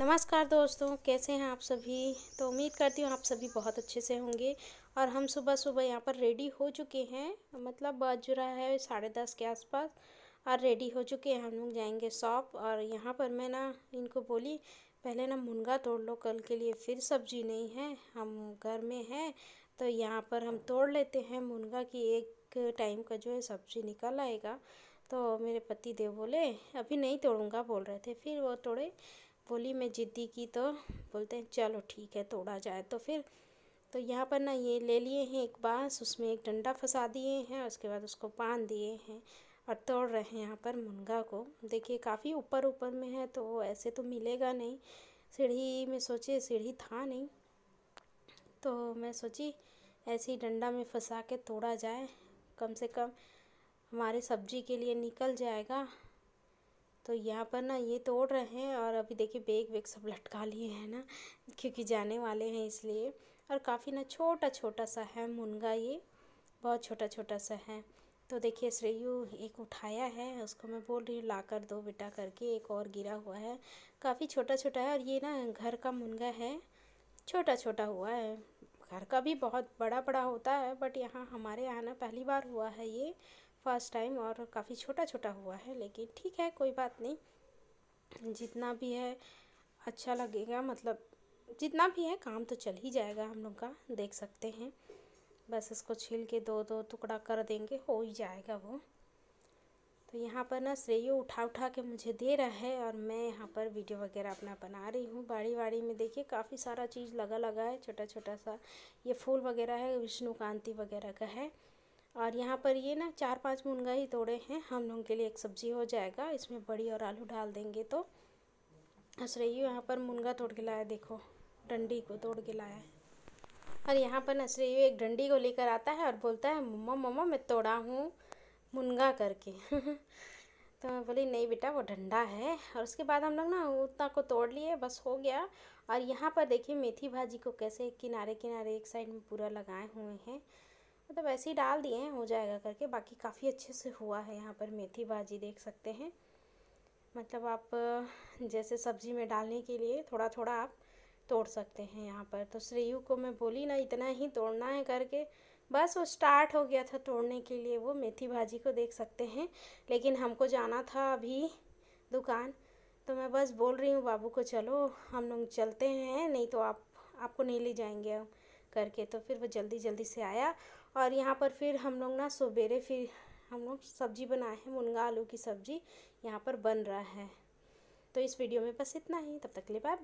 नमस्कार दोस्तों कैसे हैं आप सभी तो उम्मीद करती हूँ आप सभी बहुत अच्छे से होंगे और हम सुबह सुबह यहाँ पर रेडी हो चुके हैं मतलब बज रहा है साढ़े दस के आसपास और रेडी हो चुके हैं हम लोग जाएंगे शॉप और यहाँ पर मैं ना इनको बोली पहले ना मुनगा तोड़ लो कल के लिए फिर सब्जी नहीं है हम घर में हैं तो यहाँ पर हम तोड़ लेते हैं मुनगा की एक टाइम का जो है सब्जी निकल आएगा तो मेरे पति देव बोले अभी नहीं तोड़ूंगा बोल रहे थे फिर वो तोड़े बोली मैं ज़िद्दी की तो बोलते हैं चलो ठीक है तोड़ा जाए तो फिर तो यहाँ पर ना ये ले लिए हैं एक बांस उसमें एक डंडा फंसा दिए हैं उसके बाद उसको बांध दिए हैं और तोड़ रहे हैं यहाँ पर मुनगा को देखिए काफ़ी ऊपर ऊपर में है तो ऐसे तो मिलेगा नहीं सीढ़ी में सोचे सीढ़ी था नहीं तो मैं सोची ऐसे ही डंडा में फंसा के तोड़ा जाए कम से कम हमारे सब्जी के लिए निकल जाएगा तो यहाँ पर ना ये तोड़ रहे हैं और अभी देखिए बैग वेग सब लटका लिए हैं ना क्योंकि जाने वाले हैं इसलिए और काफ़ी ना छोटा छोटा सा है मुनगा ये बहुत छोटा छोटा सा है तो देखिए श्रेयू एक उठाया है उसको मैं बोल रही हूँ ला कर दो बेटा करके एक और गिरा हुआ है काफ़ी छोटा छोटा है और ये ना घर का मुनगा है छोटा छोटा हुआ है घर का भी बहुत बड़ा बड़ा होता है बट यहाँ हमारे यहाँ ना पहली बार हुआ है ये फर्स्ट टाइम और काफ़ी छोटा छोटा हुआ है लेकिन ठीक है कोई बात नहीं जितना भी है अच्छा लगेगा मतलब जितना भी है काम तो चल ही जाएगा हम लोग का देख सकते हैं बस इसको छील के दो दो टुकड़ा कर देंगे हो ही जाएगा वो तो यहाँ पर ना श्रेयो उठा उठा के मुझे दे रहा है और मैं यहाँ पर वीडियो वगैरह अपना बना रही हूँ बाड़ी बाड़ी में देखिए काफ़ी सारा चीज़ लगा लगा है छोटा छोटा सा ये फूल वगैरह है विष्णुकांति वगैरह का है और यहाँ पर ये ना चार पांच मुनगा ही तोड़े हैं हम लोगों के लिए एक सब्जी हो जाएगा इसमें बड़ी और आलू डाल देंगे तो हंस रही यहाँ पर मुनगा तोड़ के लाया देखो डंडी को तोड़ के लाया है और यहाँ पर नसरेयू एक डंडी को लेकर आता है और बोलता है मम्मा मम्मा मैं तोड़ा हूँ मुनगा करके तो मैं बोली नहीं बेटा वो डंडा है और उसके बाद हम लोग ना उतना को तोड़ लिए बस हो गया और यहाँ पर देखिए मेथी भाजी को कैसे किनारे किनारे एक साइड में पूरा लगाए हुए हैं मतलब ऐसे ही डाल दिए हैं हो जाएगा करके बाकी काफ़ी अच्छे से हुआ है यहाँ पर मेथी भाजी देख सकते हैं मतलब आप जैसे सब्जी में डालने के लिए थोड़ा थोड़ा आप तोड़ सकते हैं यहाँ पर तो श्रेयू को मैं बोली ना इतना ही तोड़ना है करके बस वो स्टार्ट हो गया था तोड़ने के लिए वो मेथी भाजी को देख सकते हैं लेकिन हमको जाना था अभी दुकान तो मैं बस बोल रही हूँ बाबू को चलो हम लोग चलते हैं नहीं तो आप आपको नहीं ले जाएंगे करके तो फिर वो जल्दी जल्दी से आया और यहाँ पर फिर हम लोग ना सबेरे फिर हम लोग सब्ज़ी बनाए हैं मुनगा आलू की सब्ज़ी यहाँ पर बन रहा है तो इस वीडियो में बस इतना ही तब तक ले बाय बाय